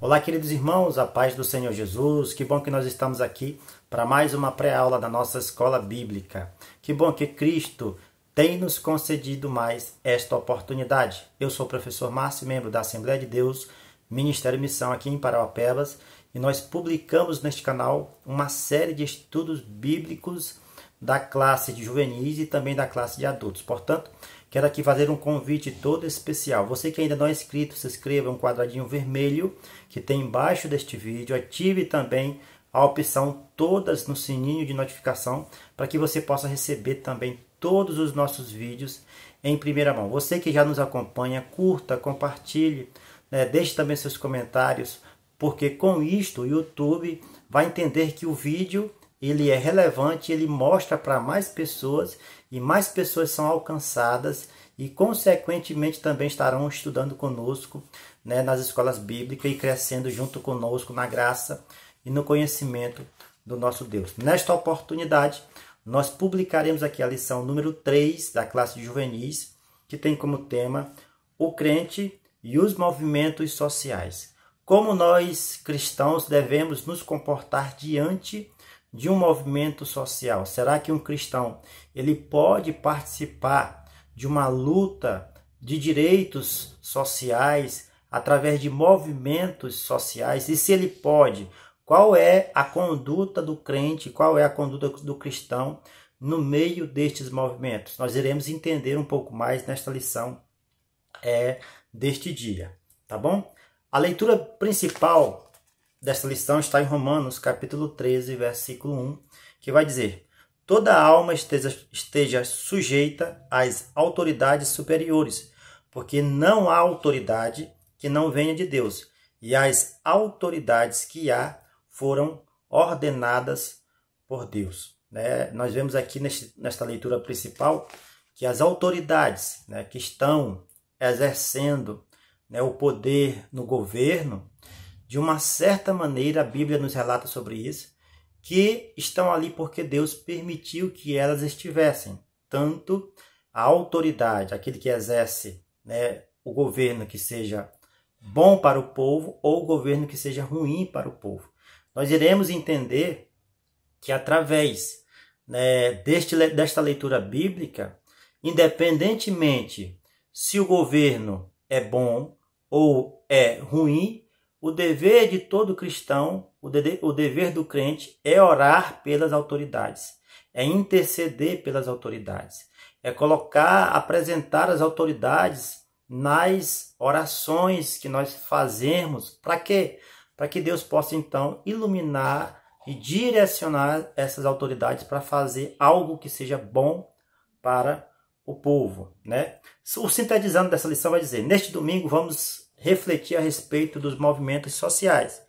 Olá, queridos irmãos, a paz do Senhor Jesus. Que bom que nós estamos aqui para mais uma pré-aula da nossa escola bíblica. Que bom que Cristo tem nos concedido mais esta oportunidade. Eu sou o professor Márcio, membro da Assembleia de Deus, Ministério e Missão aqui em Parauapebas, e nós publicamos neste canal uma série de estudos bíblicos da classe de juvenis e também da classe de adultos. Portanto, Quero aqui fazer um convite todo especial. Você que ainda não é inscrito, se inscreva, é um quadradinho vermelho que tem embaixo deste vídeo. Ative também a opção todas no sininho de notificação para que você possa receber também todos os nossos vídeos em primeira mão. Você que já nos acompanha, curta, compartilhe, né? deixe também seus comentários, porque com isto o YouTube vai entender que o vídeo ele é relevante, ele mostra para mais pessoas e mais pessoas são alcançadas e, consequentemente, também estarão estudando conosco né, nas escolas bíblicas e crescendo junto conosco na graça e no conhecimento do nosso Deus. Nesta oportunidade, nós publicaremos aqui a lição número 3 da classe de juvenis, que tem como tema o crente e os movimentos sociais. Como nós cristãos devemos nos comportar diante de um movimento social? Será que um cristão ele pode participar de uma luta de direitos sociais através de movimentos sociais? E se ele pode, qual é a conduta do crente, qual é a conduta do cristão no meio destes movimentos? Nós iremos entender um pouco mais nesta lição é deste dia, tá bom? A leitura principal desta lição está em Romanos, capítulo 13, versículo 1, que vai dizer: toda alma esteja, esteja sujeita às autoridades superiores, porque não há autoridade que não venha de Deus, e as autoridades que há foram ordenadas por Deus. Né? Nós vemos aqui neste, nesta leitura principal que as autoridades né, que estão exercendo né, o poder no governo, de uma certa maneira, a Bíblia nos relata sobre isso, que estão ali porque Deus permitiu que elas estivessem. Tanto a autoridade, aquele que exerce né, o governo que seja bom para o povo ou o governo que seja ruim para o povo. Nós iremos entender que através né, deste, desta leitura bíblica, independentemente se o governo é bom ou é ruim, o dever de todo cristão, o, de, o dever do crente é orar pelas autoridades, é interceder pelas autoridades, é colocar, apresentar as autoridades nas orações que nós fazemos. Para quê? Para que Deus possa então iluminar e direcionar essas autoridades para fazer algo que seja bom para o povo, né? O sintetizando dessa lição vai dizer: neste domingo vamos refletir a respeito dos movimentos sociais.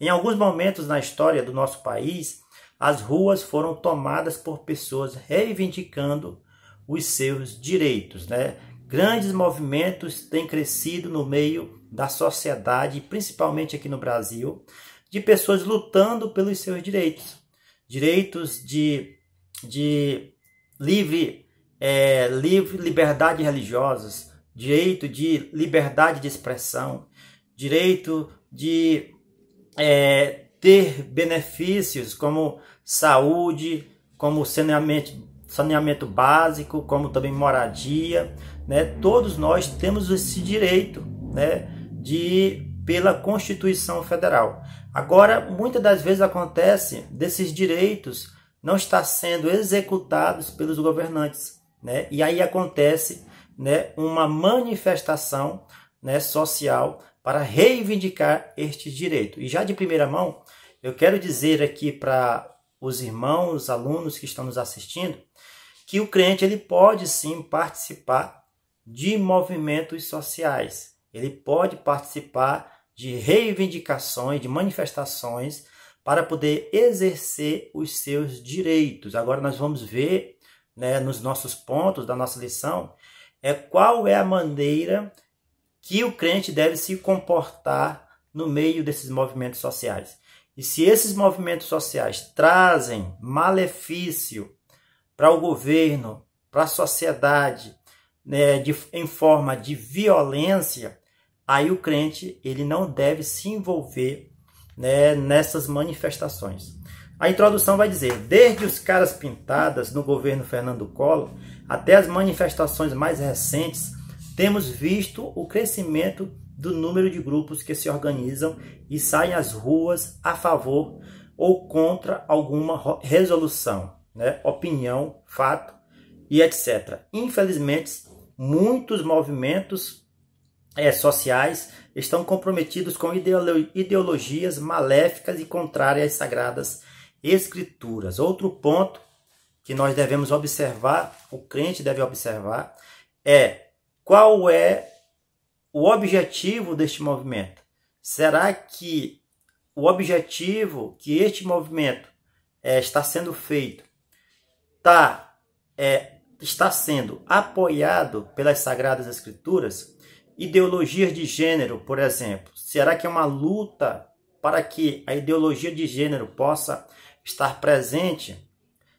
Em alguns momentos na história do nosso país, as ruas foram tomadas por pessoas reivindicando os seus direitos. Né? Grandes movimentos têm crescido no meio da sociedade, principalmente aqui no Brasil, de pessoas lutando pelos seus direitos. Direitos de, de livre, é, livre liberdade religiosas, direito de liberdade de expressão, direito de é, ter benefícios como saúde, como saneamento, saneamento básico, como também moradia. Né? Todos nós temos esse direito né, de pela Constituição Federal. Agora, muitas das vezes acontece desses direitos não estar sendo executados pelos governantes, né? E aí acontece né, uma manifestação né, social para reivindicar este direito. E já de primeira mão, eu quero dizer aqui para os irmãos, os alunos que estão nos assistindo, que o crente ele pode sim participar de movimentos sociais. Ele pode participar de reivindicações, de manifestações para poder exercer os seus direitos. Agora nós vamos ver, né, nos nossos pontos da nossa lição, é qual é a maneira que o crente deve se comportar no meio desses movimentos sociais. E se esses movimentos sociais trazem malefício para o governo, para a sociedade, né, de, em forma de violência, aí o crente ele não deve se envolver né, nessas manifestações. A introdução vai dizer: desde os caras pintadas no governo Fernando Collor até as manifestações mais recentes, temos visto o crescimento do número de grupos que se organizam e saem às ruas a favor ou contra alguma resolução, né? opinião, fato e etc. Infelizmente, muitos movimentos é, sociais estão comprometidos com ideologias maléficas e contrárias às sagradas Escrituras. Outro ponto que nós devemos observar, o crente deve observar, é qual é o objetivo deste movimento. Será que o objetivo que este movimento é, está sendo feito tá, é, está sendo apoiado pelas Sagradas Escrituras? Ideologias de gênero, por exemplo, será que é uma luta para que a ideologia de gênero possa estar presente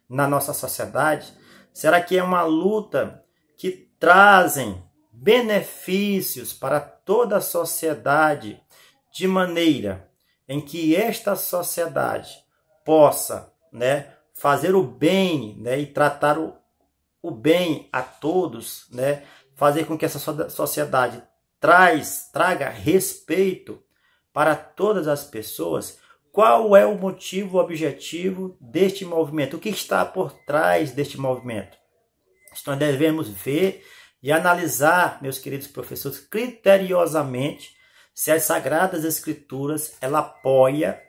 na nossa sociedade? Será que é uma luta que trazem benefícios para toda a sociedade de maneira em que esta sociedade possa, né, fazer o bem, né, e tratar o, o bem a todos, né, fazer com que essa sociedade traz, traga respeito para todas as pessoas, qual é o motivo, o objetivo deste movimento? O que está por trás deste movimento? Isso nós devemos ver e analisar, meus queridos professores, criteriosamente se as Sagradas Escrituras ela apoia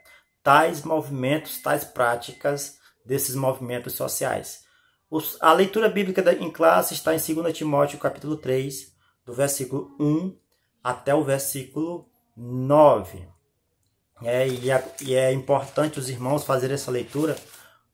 tais movimentos, tais práticas desses movimentos sociais. Os, a leitura bíblica da, em classe está em 2 Timóteo capítulo 3, do versículo 1 até o versículo 9. É, e, a, e é importante os irmãos fazerem essa leitura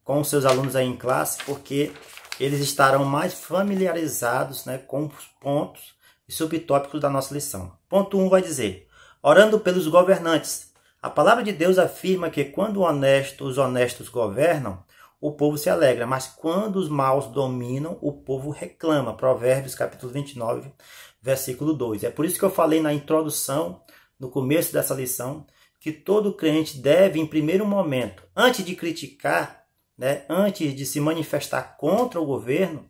com os seus alunos aí em classe, porque eles estarão mais familiarizados né, com os pontos e subtópicos da nossa lição. Ponto 1 um vai dizer, orando pelos governantes. A palavra de Deus afirma que quando os honestos governam, o povo se alegra, mas quando os maus dominam, o povo reclama. Provérbios capítulo 29, versículo 2. É por isso que eu falei na introdução, no começo dessa lição, que todo crente deve, em primeiro momento, antes de criticar, né, antes de se manifestar contra o governo,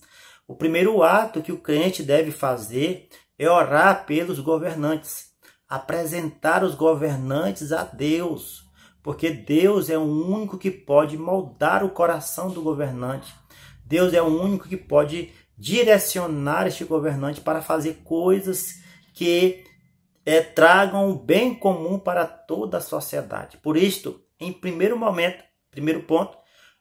o primeiro ato que o crente deve fazer é orar pelos governantes, apresentar os governantes a Deus, porque Deus é o único que pode moldar o coração do governante. Deus é o único que pode direcionar este governante para fazer coisas que é, tragam o bem comum para toda a sociedade. Por isto, em primeiro momento, primeiro ponto,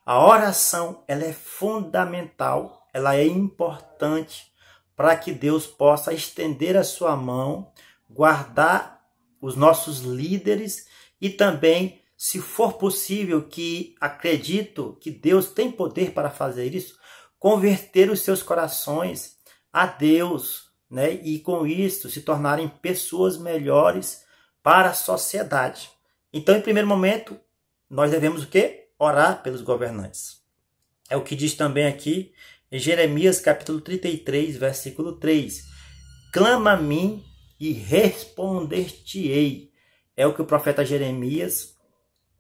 a oração ela é fundamental, ela é importante para que Deus possa estender a sua mão, guardar os nossos líderes e também, se for possível, que acredito que Deus tem poder para fazer isso, converter os seus corações a Deus, né? e com isto se tornarem pessoas melhores para a sociedade. Então, em primeiro momento, nós devemos o quê? Orar pelos governantes. É o que diz também aqui em Jeremias capítulo 33, versículo 3. Clama a mim e responder-te-ei. É o que o profeta Jeremias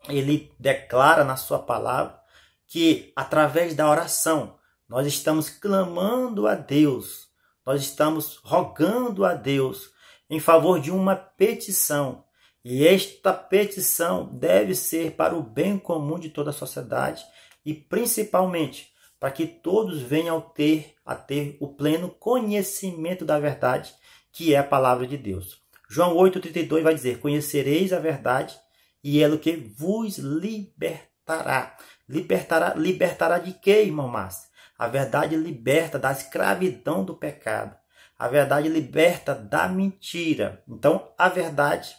ele declara na sua palavra que através da oração nós estamos clamando a Deus nós estamos rogando a Deus em favor de uma petição. E esta petição deve ser para o bem comum de toda a sociedade e principalmente para que todos venham a ter, a ter o pleno conhecimento da verdade, que é a palavra de Deus. João 8,32 vai dizer: Conhecereis a verdade, e ela que vos libertará. Libertará, libertará de quê, irmão Márcio? A verdade liberta da escravidão do pecado. A verdade liberta da mentira. Então, a verdade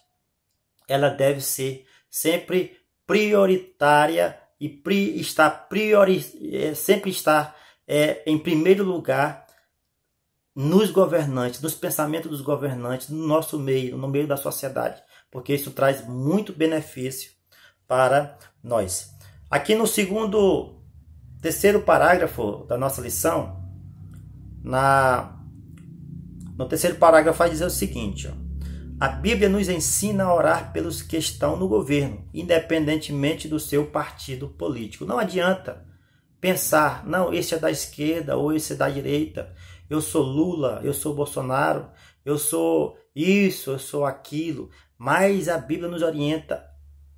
ela deve ser sempre prioritária e pri, está priori, é, sempre está é, em primeiro lugar nos governantes, nos pensamentos dos governantes, no nosso meio, no meio da sociedade, porque isso traz muito benefício para nós. Aqui no segundo terceiro parágrafo da nossa lição, na, no terceiro parágrafo vai dizer o seguinte: ó, a Bíblia nos ensina a orar pelos que estão no governo, independentemente do seu partido político. Não adianta pensar, não, esse é da esquerda ou esse é da direita, eu sou Lula, eu sou Bolsonaro, eu sou isso, eu sou aquilo. Mas a Bíblia nos orienta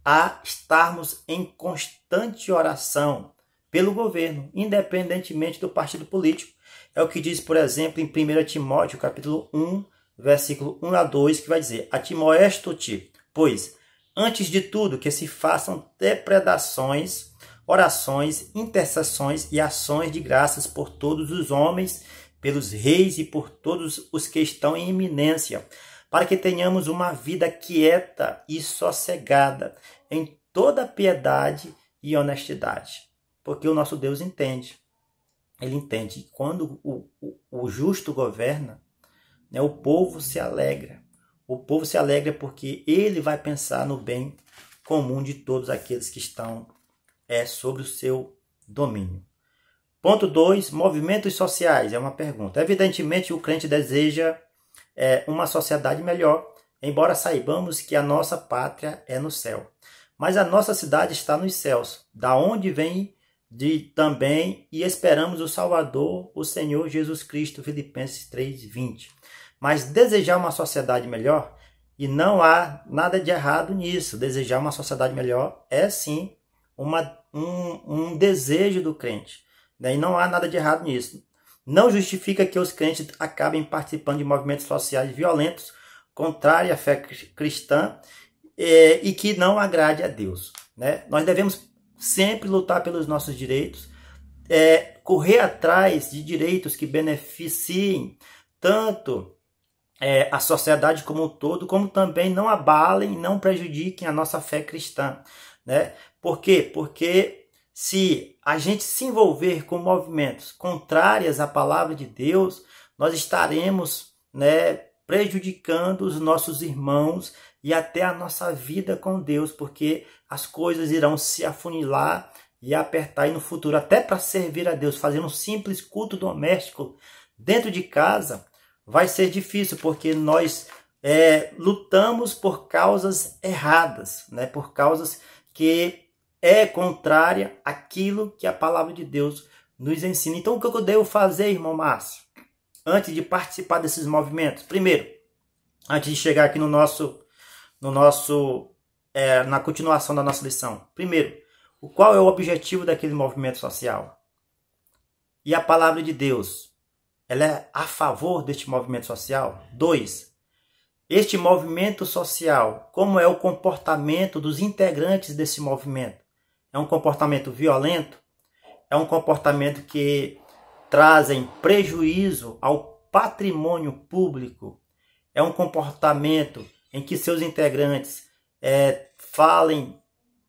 a estarmos em constante oração, pelo governo, independentemente do partido político. É o que diz, por exemplo, em 1 Timóteo, capítulo 1, versículo 1 a 2, que vai dizer: Atimoesto-te, pois, antes de tudo, que se façam depredações, orações, intercessões e ações de graças por todos os homens, pelos reis e por todos os que estão em iminência, para que tenhamos uma vida quieta e sossegada em toda piedade e honestidade. Porque o nosso Deus entende. Ele entende que quando o, o, o justo governa, né, o povo se alegra. O povo se alegra porque ele vai pensar no bem comum de todos aqueles que estão é, sobre o seu domínio. Ponto 2. Movimentos sociais. É uma pergunta. Evidentemente, o crente deseja é, uma sociedade melhor, embora saibamos que a nossa pátria é no céu. Mas a nossa cidade está nos céus, da onde vem de também e esperamos o Salvador, o Senhor Jesus Cristo, Filipenses 3:20. Mas desejar uma sociedade melhor e não há nada de errado nisso. Desejar uma sociedade melhor é sim uma, um, um desejo do crente. Né? E não há nada de errado nisso. Não justifica que os crentes acabem participando de movimentos sociais violentos, contrários à fé cristã e, eh, e que não agrade a Deus. Né? Nós devemos sempre lutar pelos nossos direitos, é, correr atrás de direitos que beneficiem tanto é, a sociedade como um todo, como também não abalem, não prejudiquem a nossa fé cristã. Né? Por quê? Porque se a gente se envolver com movimentos contrários à palavra de Deus, nós estaremos né, prejudicando os nossos irmãos e até a nossa vida com Deus, porque as coisas irão se afunilar e apertar e no futuro, até para servir a Deus, fazendo um simples culto doméstico dentro de casa, vai ser difícil, porque nós é, lutamos por causas erradas, né? por causas que é contrária àquilo que a palavra de Deus nos ensina. Então, o que eu devo fazer, irmão Márcio, antes de participar desses movimentos? Primeiro, antes de chegar aqui no nosso no nosso é, na continuação da nossa lição. Primeiro, o qual é o objetivo daquele movimento social? E a palavra de Deus, ela é a favor deste movimento social? Dois, este movimento social, como é o comportamento dos integrantes desse movimento? É um comportamento violento? É um comportamento que trazem prejuízo ao patrimônio público? É um comportamento em que seus integrantes é, falem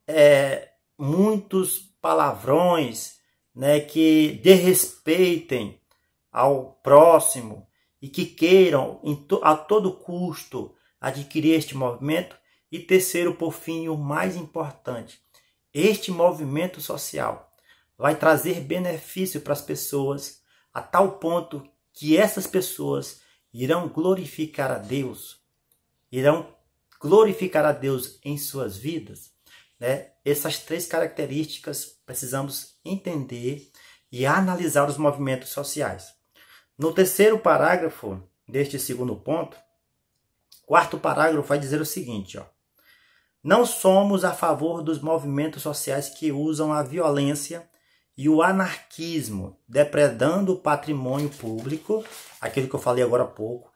é, muitos palavrões, né, que desrespeitem ao próximo e que queiram a todo custo adquirir este movimento. E terceiro, por fim, o mais importante, este movimento social vai trazer benefício para as pessoas a tal ponto que essas pessoas irão glorificar a Deus irão glorificar a Deus em suas vidas? Né? Essas três características precisamos entender e analisar os movimentos sociais. No terceiro parágrafo deste segundo ponto, quarto parágrafo vai dizer o seguinte: ó, não somos a favor dos movimentos sociais que usam a violência e o anarquismo, depredando o patrimônio público, aquilo que eu falei agora há pouco,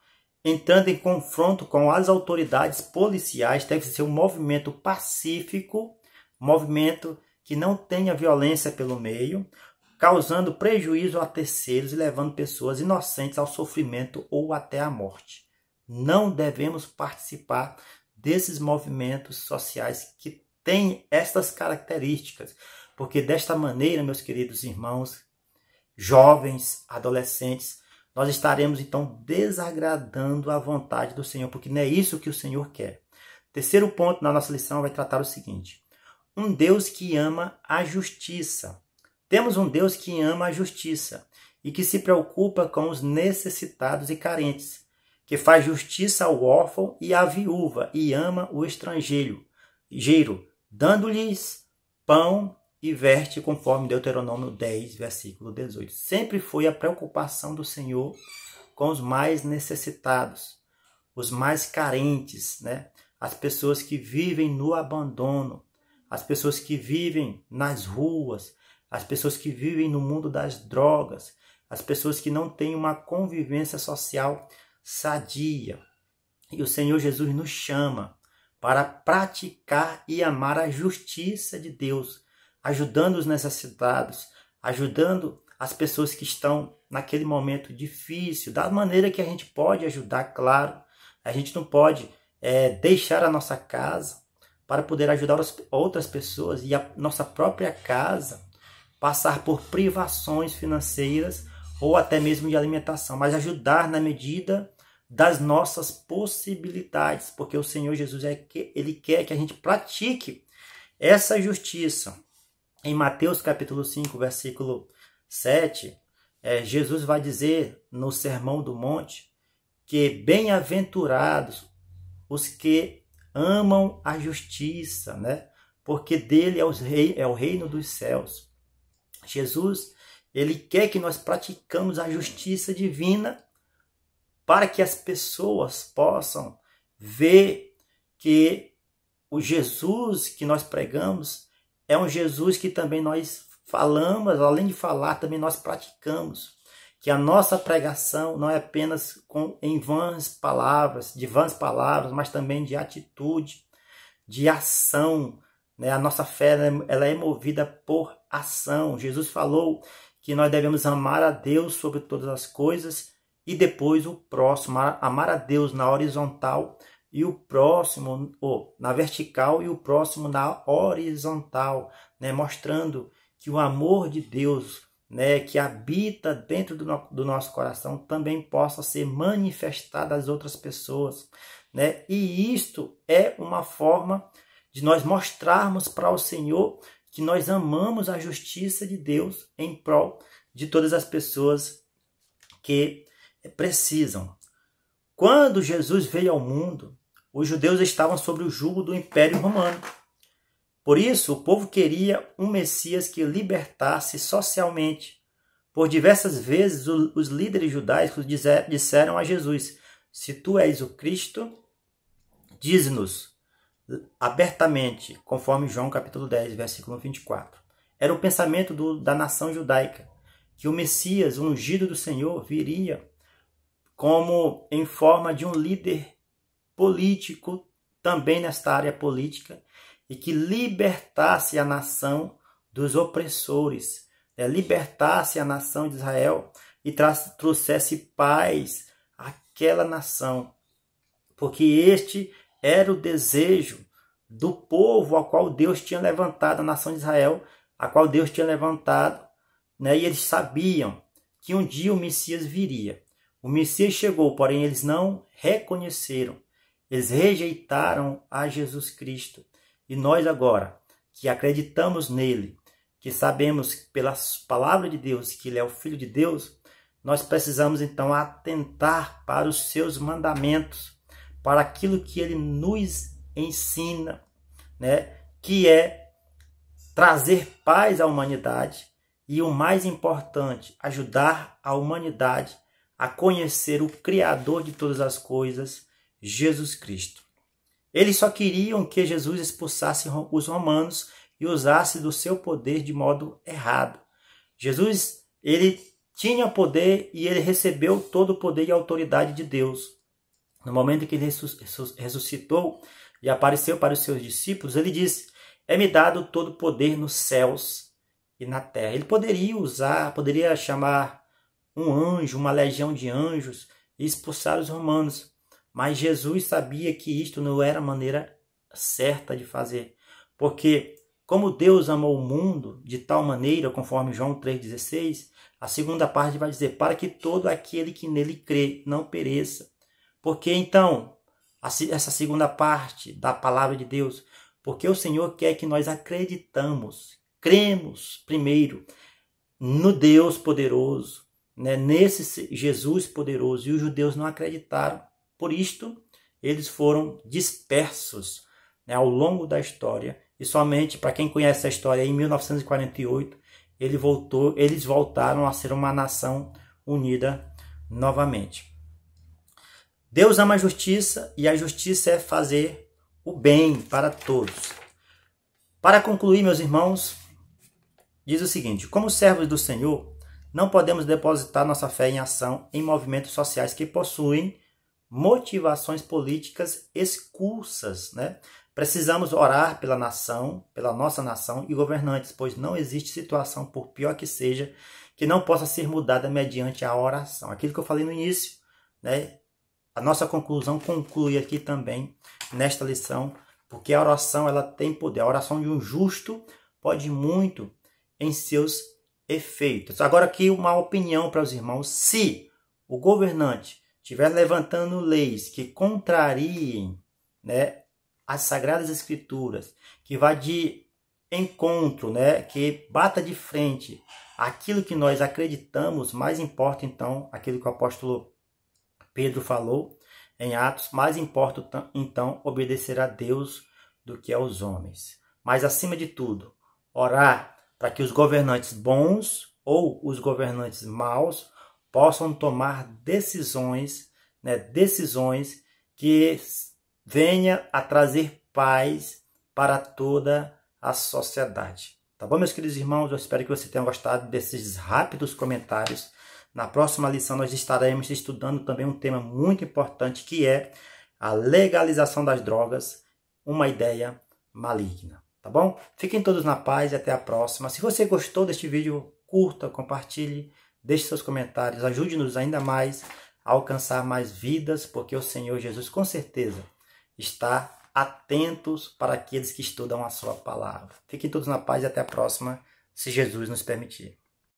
entrando em confronto com as autoridades policiais, deve ser um movimento pacífico, movimento que não tenha violência pelo meio, causando prejuízo a terceiros e levando pessoas inocentes ao sofrimento ou até à morte. Não devemos participar desses movimentos sociais que têm estas características, porque desta maneira, meus queridos irmãos, jovens, adolescentes, nós estaremos então desagradando a vontade do Senhor, porque não é isso que o Senhor quer. Terceiro ponto na nossa lição vai tratar o seguinte: um Deus que ama a justiça. Temos um Deus que ama a justiça e que se preocupa com os necessitados e carentes, que faz justiça ao órfão e à viúva e ama o estrangeiro, dando-lhes pão e verte conforme Deuteronômio 10, versículo 18. Sempre foi a preocupação do Senhor com os mais necessitados, os mais carentes, né? as pessoas que vivem no abandono, as pessoas que vivem nas ruas, as pessoas que vivem no mundo das drogas, as pessoas que não têm uma convivência social sadia. E o Senhor Jesus nos chama para praticar e amar a justiça de Deus ajudando os necessitados, ajudando as pessoas que estão naquele momento difícil, da maneira que a gente pode ajudar, claro. A gente não pode é, deixar a nossa casa para poder ajudar outras pessoas e a nossa própria casa passar por privações financeiras ou até mesmo de alimentação, mas ajudar na medida das nossas possibilidades, porque o Senhor Jesus é que ele quer que a gente pratique essa justiça, em Mateus capítulo 5, versículo 7, é, Jesus vai dizer no Sermão do Monte que bem-aventurados os que amam a justiça, né? Porque dele é, os rei, é o reino dos céus. Jesus, ele quer que nós praticamos a justiça divina para que as pessoas possam ver que o Jesus que nós pregamos é um Jesus que também nós falamos, além de falar, também nós praticamos. Que a nossa pregação não é apenas com, em vãs palavras, de vãs palavras, mas também de atitude, de ação. Né? A nossa fé ela é, é movida por ação. Jesus falou que nós devemos amar a Deus sobre todas as coisas e depois o próximo, amar a Deus na horizontal e o próximo ou na vertical e o próximo na horizontal, né, mostrando que o amor de Deus, né, que habita dentro do, no, do nosso coração, também possa ser manifestado às outras pessoas, né? E isto é uma forma de nós mostrarmos para o Senhor que nós amamos a justiça de Deus em prol de todas as pessoas que precisam. Quando Jesus veio ao mundo, os judeus estavam sob o jugo do Império Romano. Por isso, o povo queria um Messias que libertasse socialmente. Por diversas vezes, os líderes judaicos disseram a Jesus: Se tu és o Cristo, diz-nos abertamente, conforme João capítulo 10, versículo 24. Era o pensamento do, da nação judaica, que o Messias, o ungido do Senhor, viria como em forma de um líder político, também nesta área política, e que libertasse a nação dos opressores, né? libertasse a nação de Israel e trouxesse paz àquela nação. Porque este era o desejo do povo ao qual Deus tinha levantado, a nação de Israel, a qual Deus tinha levantado, né? e eles sabiam que um dia o Messias viria. O Messias chegou, porém eles não reconheceram. Eles rejeitaram a Jesus Cristo. E nós agora, que acreditamos nele, que sabemos pelas palavras de Deus que ele é o Filho de Deus, nós precisamos então atentar para os seus mandamentos, para aquilo que ele nos ensina, né? que é trazer paz à humanidade e o mais importante, ajudar a humanidade a conhecer o Criador de todas as coisas Jesus Cristo. Eles só queriam que Jesus expulsasse os romanos e usasse do seu poder de modo errado. Jesus, ele tinha poder e ele recebeu todo o poder e autoridade de Deus. No momento que ele ressuscitou e apareceu para os seus discípulos, ele disse: É-me dado todo o poder nos céus e na terra. Ele poderia usar, poderia chamar um anjo, uma legião de anjos e expulsar os romanos, mas Jesus sabia que isto não era a maneira certa de fazer, porque como Deus amou o mundo de tal maneira, conforme João 3,16, a segunda parte vai dizer: para que todo aquele que nele crê não pereça. Porque então, essa segunda parte da palavra de Deus, porque o Senhor quer que nós acreditamos, cremos primeiro no Deus poderoso, né? nesse Jesus poderoso, e os judeus não acreditaram. Por isto, eles foram dispersos né, ao longo da história e somente para quem conhece a história, em 1948 ele voltou, eles voltaram a ser uma nação unida novamente. Deus ama a justiça e a justiça é fazer o bem para todos. Para concluir, meus irmãos, diz o seguinte: como servos do Senhor, não podemos depositar nossa fé em ação em movimentos sociais que possuem motivações políticas escursas, né? Precisamos orar pela nação, pela nossa nação e governantes, pois não existe situação, por pior que seja, que não possa ser mudada mediante a oração. Aquilo que eu falei no início, né? A nossa conclusão conclui aqui também nesta lição, porque a oração ela tem poder. A oração de um justo pode muito em seus efeitos. Agora aqui uma opinião para os irmãos, se o governante estiver levantando leis que contrariem né, as Sagradas Escrituras, que vá de encontro, né, que bata de frente aquilo que nós acreditamos, mais importa então aquilo que o apóstolo Pedro falou em Atos, mais importa então obedecer a Deus do que aos homens. Mas acima de tudo, orar para que os governantes bons ou os governantes maus possam tomar decisões, né, decisões que venha a trazer paz para toda a sociedade. Tá bom, meus queridos irmãos? Eu espero que você tenha gostado desses rápidos comentários. Na próxima lição nós estaremos estudando também um tema muito importante que é a legalização das drogas, uma ideia maligna, tá bom? Fiquem todos na paz e até a próxima. Se você gostou deste vídeo, curta, compartilhe. Deixe seus comentários, ajude-nos ainda mais a alcançar mais vidas, porque o Senhor Jesus com certeza está atentos para aqueles que estudam a sua palavra. Fiquem todos na paz e até a próxima, se Jesus nos permitir.